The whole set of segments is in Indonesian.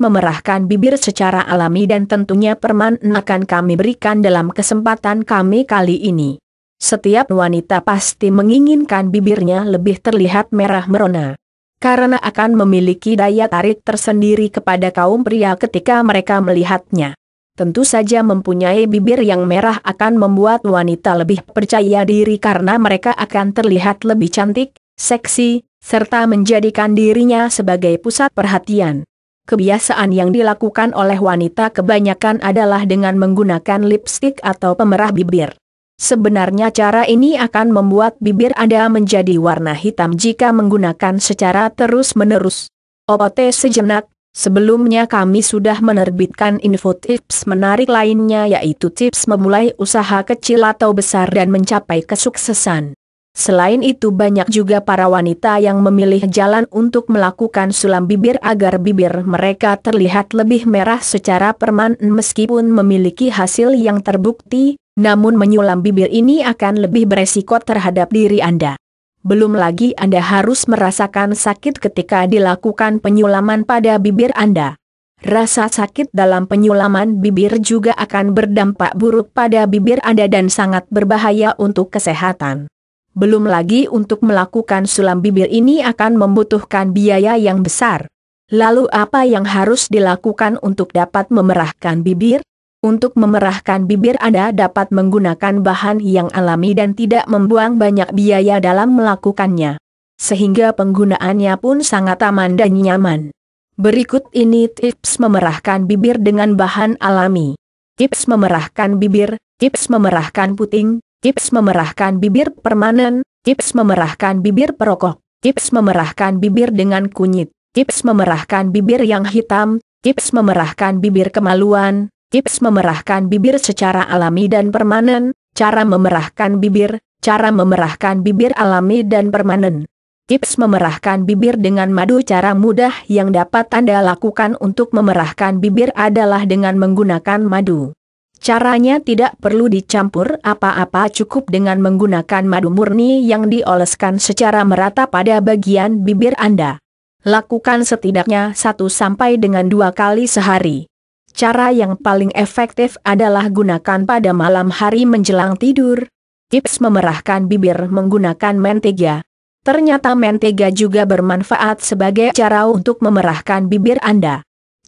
memerahkan bibir secara alami dan tentunya perman akan kami berikan dalam kesempatan kami kali ini. Setiap wanita pasti menginginkan bibirnya lebih terlihat merah merona. Karena akan memiliki daya tarik tersendiri kepada kaum pria ketika mereka melihatnya. Tentu saja mempunyai bibir yang merah akan membuat wanita lebih percaya diri karena mereka akan terlihat lebih cantik, seksi, serta menjadikan dirinya sebagai pusat perhatian. Kebiasaan yang dilakukan oleh wanita kebanyakan adalah dengan menggunakan lipstick atau pemerah bibir. Sebenarnya cara ini akan membuat bibir Anda menjadi warna hitam jika menggunakan secara terus-menerus. OOT sejenak, sebelumnya kami sudah menerbitkan info tips menarik lainnya yaitu tips memulai usaha kecil atau besar dan mencapai kesuksesan. Selain itu banyak juga para wanita yang memilih jalan untuk melakukan sulam bibir agar bibir mereka terlihat lebih merah secara permanen meskipun memiliki hasil yang terbukti, namun menyulam bibir ini akan lebih beresiko terhadap diri Anda. Belum lagi Anda harus merasakan sakit ketika dilakukan penyulaman pada bibir Anda. Rasa sakit dalam penyulaman bibir juga akan berdampak buruk pada bibir Anda dan sangat berbahaya untuk kesehatan. Belum lagi untuk melakukan sulam bibir ini akan membutuhkan biaya yang besar. Lalu apa yang harus dilakukan untuk dapat memerahkan bibir? Untuk memerahkan bibir Anda dapat menggunakan bahan yang alami dan tidak membuang banyak biaya dalam melakukannya. Sehingga penggunaannya pun sangat aman dan nyaman. Berikut ini tips memerahkan bibir dengan bahan alami. Tips memerahkan bibir, tips memerahkan puting, Tips memerahkan bibir permanen, tips memerahkan bibir perokok, tips memerahkan bibir dengan kunyit, tips memerahkan bibir yang hitam, tips memerahkan bibir kemaluan, tips memerahkan bibir secara alami dan permanen, cara memerahkan bibir, cara memerahkan bibir alami dan permanen. Tips memerahkan bibir dengan madu Cara mudah yang dapat Anda lakukan untuk memerahkan bibir adalah dengan menggunakan madu. Caranya tidak perlu dicampur apa-apa cukup dengan menggunakan madu murni yang dioleskan secara merata pada bagian bibir Anda. Lakukan setidaknya 1 sampai dengan dua kali sehari. Cara yang paling efektif adalah gunakan pada malam hari menjelang tidur. Tips memerahkan bibir menggunakan mentega. Ternyata mentega juga bermanfaat sebagai cara untuk memerahkan bibir Anda.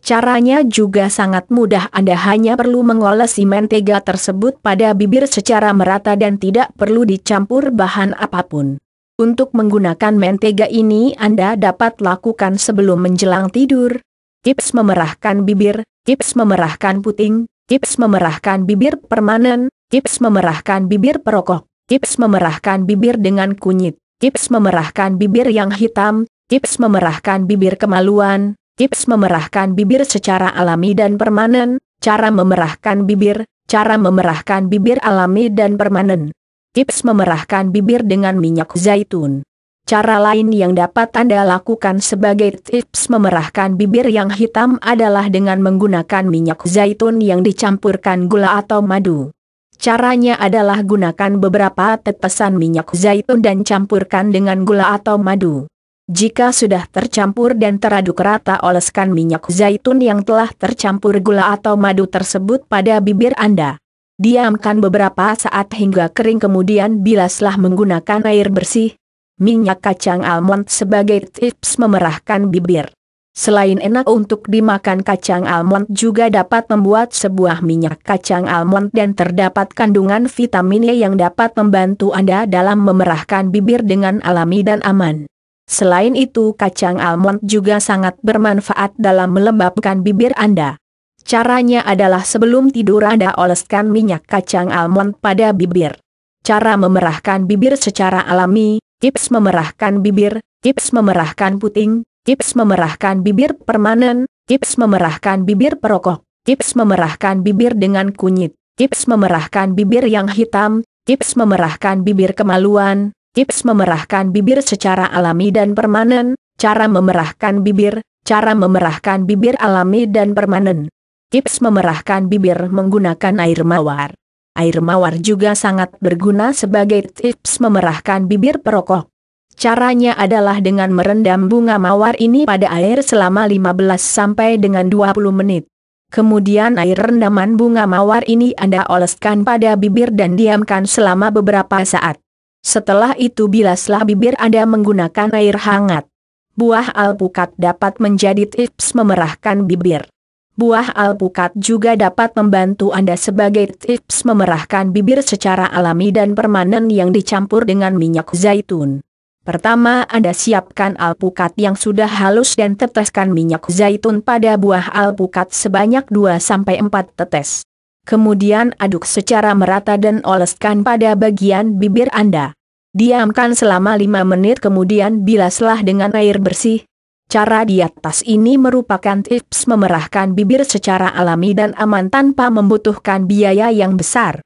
Caranya juga sangat mudah Anda hanya perlu mengolesi mentega tersebut pada bibir secara merata dan tidak perlu dicampur bahan apapun. Untuk menggunakan mentega ini Anda dapat lakukan sebelum menjelang tidur. Tips memerahkan bibir, tips memerahkan puting, tips memerahkan bibir permanen, tips memerahkan bibir perokok, tips memerahkan bibir dengan kunyit, tips memerahkan bibir yang hitam, tips memerahkan bibir kemaluan, Tips memerahkan bibir secara alami dan permanen, cara memerahkan bibir, cara memerahkan bibir alami dan permanen. Tips memerahkan bibir dengan minyak zaitun. Cara lain yang dapat Anda lakukan sebagai tips memerahkan bibir yang hitam adalah dengan menggunakan minyak zaitun yang dicampurkan gula atau madu. Caranya adalah gunakan beberapa tetesan minyak zaitun dan campurkan dengan gula atau madu. Jika sudah tercampur dan teraduk rata oleskan minyak zaitun yang telah tercampur gula atau madu tersebut pada bibir Anda. Diamkan beberapa saat hingga kering kemudian bilaslah menggunakan air bersih. Minyak kacang almond sebagai tips memerahkan bibir. Selain enak untuk dimakan kacang almond juga dapat membuat sebuah minyak kacang almond dan terdapat kandungan vitamin E yang dapat membantu Anda dalam memerahkan bibir dengan alami dan aman. Selain itu kacang almond juga sangat bermanfaat dalam melembabkan bibir Anda. Caranya adalah sebelum tidur Anda oleskan minyak kacang almond pada bibir. Cara memerahkan bibir secara alami, tips memerahkan bibir, tips memerahkan puting, tips memerahkan bibir permanen, tips memerahkan bibir perokok, tips memerahkan bibir dengan kunyit, tips memerahkan bibir yang hitam, tips memerahkan bibir kemaluan, Tips memerahkan bibir secara alami dan permanen, cara memerahkan bibir, cara memerahkan bibir alami dan permanen. Tips memerahkan bibir menggunakan air mawar. Air mawar juga sangat berguna sebagai tips memerahkan bibir perokok. Caranya adalah dengan merendam bunga mawar ini pada air selama 15 sampai dengan 20 menit. Kemudian air rendaman bunga mawar ini Anda oleskan pada bibir dan diamkan selama beberapa saat. Setelah itu bilaslah bibir Anda menggunakan air hangat. Buah alpukat dapat menjadi tips memerahkan bibir. Buah alpukat juga dapat membantu Anda sebagai tips memerahkan bibir secara alami dan permanen yang dicampur dengan minyak zaitun. Pertama, Anda siapkan alpukat yang sudah halus dan teteskan minyak zaitun pada buah alpukat sebanyak 2-4 tetes. Kemudian aduk secara merata dan oleskan pada bagian bibir Anda. Diamkan selama lima menit kemudian bilaslah dengan air bersih. Cara di atas ini merupakan tips memerahkan bibir secara alami dan aman tanpa membutuhkan biaya yang besar.